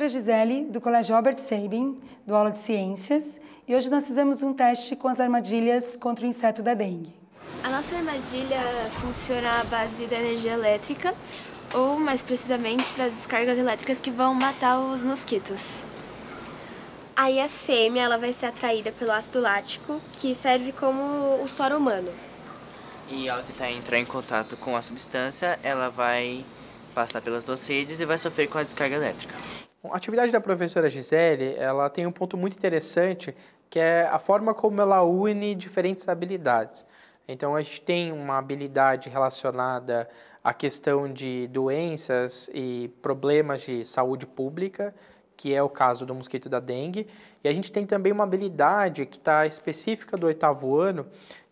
professora Gisele, do Colégio Albert Sabin, do Aula de Ciências, e hoje nós fizemos um teste com as armadilhas contra o inseto da dengue. A nossa armadilha funciona à base da energia elétrica, ou mais precisamente das descargas elétricas que vão matar os mosquitos. Aí a fêmea ela vai ser atraída pelo ácido lático, que serve como o suor humano. E ao tentar entrar em contato com a substância, ela vai passar pelas duas redes e vai sofrer com a descarga elétrica. A atividade da professora Gisele, ela tem um ponto muito interessante, que é a forma como ela une diferentes habilidades. Então a gente tem uma habilidade relacionada à questão de doenças e problemas de saúde pública, que é o caso do mosquito da dengue, e a gente tem também uma habilidade que está específica do oitavo ano,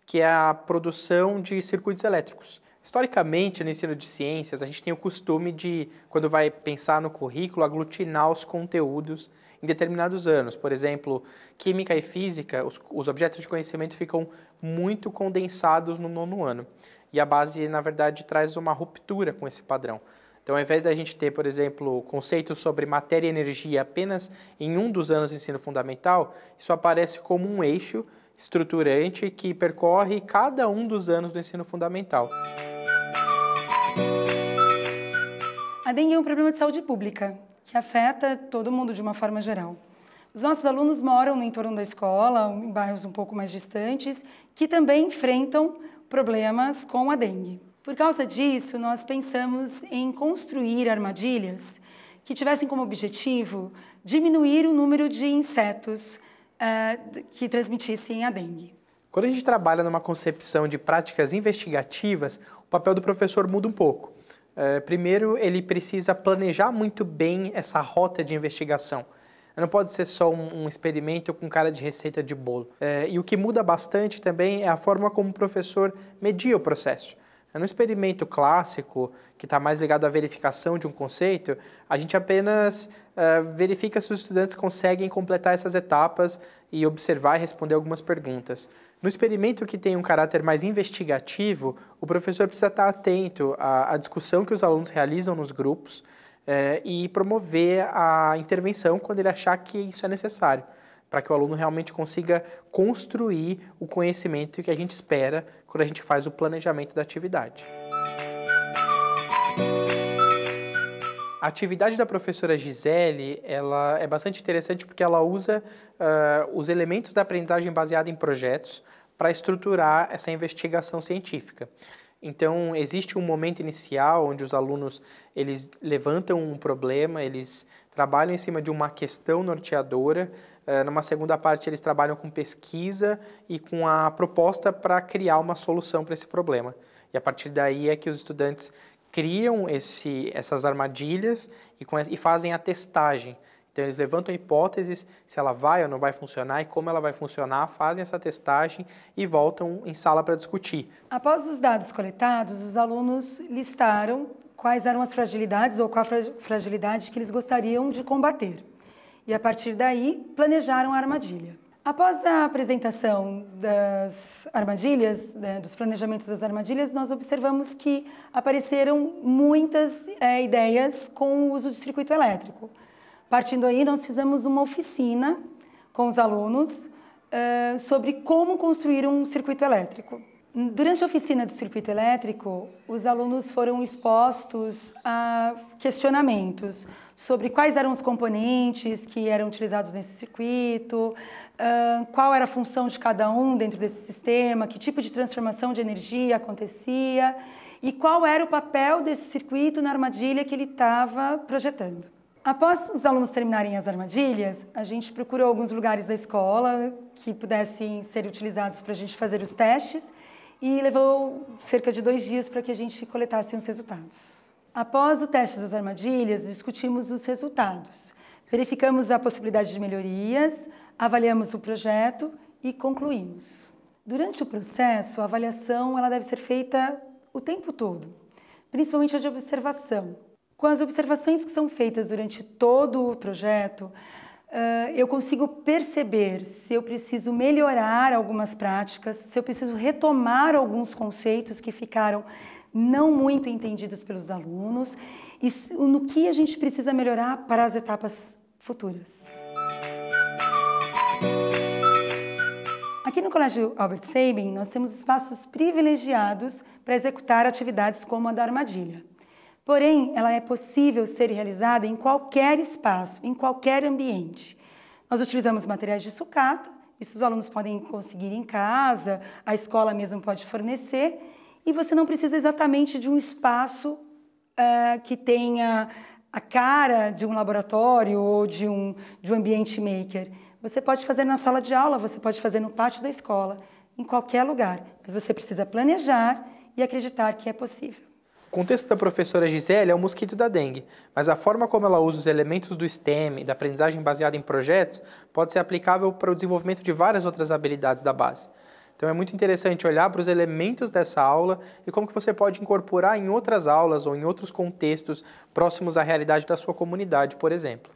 que é a produção de circuitos elétricos. Historicamente, no ensino de ciências, a gente tem o costume de, quando vai pensar no currículo, aglutinar os conteúdos em determinados anos. Por exemplo, química e física, os, os, objetos de conhecimento ficam muito condensados no nono ano. E a base, na verdade, traz uma ruptura com esse padrão. Então, ao invés da gente ter, por exemplo, conceitos sobre matéria e energia apenas em um dos anos do ensino fundamental, isso aparece como um eixo estruturante que percorre cada um dos anos do ensino fundamental. A dengue é um problema de saúde pública que afeta todo mundo de uma forma geral. Os nossos alunos moram no entorno da escola, em bairros um pouco mais distantes, que também enfrentam problemas com a dengue. Por causa disso, nós pensamos em construir armadilhas que tivessem como objetivo diminuir o número de insetos uh, que transmitissem a dengue. Quando a gente trabalha numa concepção de práticas investigativas, o papel do professor muda um pouco. É, primeiro, ele precisa planejar muito bem essa rota de investigação. Não pode ser só um, um experimento com cara de receita de bolo. É, e o que muda bastante também é a forma como o professor media o processo. É, no experimento clássico, que está mais ligado à verificação de um conceito, a gente apenas uh, verifica se os estudantes conseguem completar essas etapas e observar e responder algumas perguntas. No experimento que tem um caráter mais investigativo, o professor precisa estar atento à, à discussão que os alunos realizam nos grupos eh, e promover a intervenção quando ele achar que isso é necessário, para que o aluno realmente consiga construir o conhecimento que a gente espera quando a gente faz o planejamento da atividade. A atividade da professora Gisele ela é bastante interessante porque ela usa uh, os elementos da aprendizagem baseada em projetos para estruturar essa investigação científica. Então, existe um momento inicial onde os alunos eles levantam um problema, eles trabalham em cima de uma questão norteadora. Uh, numa segunda parte, eles trabalham com pesquisa e com a proposta para criar uma solução para esse problema. E a partir daí é que os estudantes criam esse, essas armadilhas e, e fazem a testagem. Então eles levantam hipóteses se ela vai ou não vai funcionar e como ela vai funcionar, fazem essa testagem e voltam em sala para discutir. Após os dados coletados, os alunos listaram quais eram as fragilidades ou qual fragilidade que eles gostariam de combater. E a partir daí, planejaram a armadilha. Após a apresentação das armadilhas, né, dos planejamentos das armadilhas, nós observamos que apareceram muitas é, ideias com o uso de circuito elétrico. Partindo aí, nós fizemos uma oficina com os alunos eh, sobre como construir um circuito elétrico. Durante a oficina do circuito elétrico, os alunos foram expostos a questionamentos sobre quais eram os componentes que eram utilizados nesse circuito, qual era a função de cada um dentro desse sistema, que tipo de transformação de energia acontecia e qual era o papel desse circuito na armadilha que ele estava projetando. Após os alunos terminarem as armadilhas, a gente procurou alguns lugares da escola que pudessem ser utilizados para a gente fazer os testes e levou cerca de dois dias para que a gente coletasse os resultados. Após o teste das armadilhas, discutimos os resultados, verificamos a possibilidade de melhorias, avaliamos o projeto e concluímos. Durante o processo, a avaliação ela deve ser feita o tempo todo, principalmente a de observação. Com as observações que são feitas durante todo o projeto, Uh, eu consigo perceber se eu preciso melhorar algumas práticas, se eu preciso retomar alguns conceitos que ficaram não muito entendidos pelos alunos e no que a gente precisa melhorar para as etapas futuras. Aqui no Colégio Albert Sabin, nós temos espaços privilegiados para executar atividades como a da armadilha. Porém, ela é possível ser realizada em qualquer espaço, em qualquer ambiente. Nós utilizamos materiais de sucata, isso os alunos podem conseguir em casa, a escola mesmo pode fornecer, e você não precisa exatamente de um espaço uh, que tenha a cara de um laboratório ou de um, de um ambiente maker. Você pode fazer na sala de aula, você pode fazer no pátio da escola, em qualquer lugar, mas você precisa planejar e acreditar que é possível contexto da professora Gisele é o mosquito da dengue, mas a forma como ela usa os elementos do STEM e da aprendizagem baseada em projetos pode ser aplicável para o desenvolvimento de várias outras habilidades da base. Então é muito interessante olhar para os elementos dessa aula e como que você pode incorporar em outras aulas ou em outros contextos próximos à realidade da sua comunidade, por exemplo.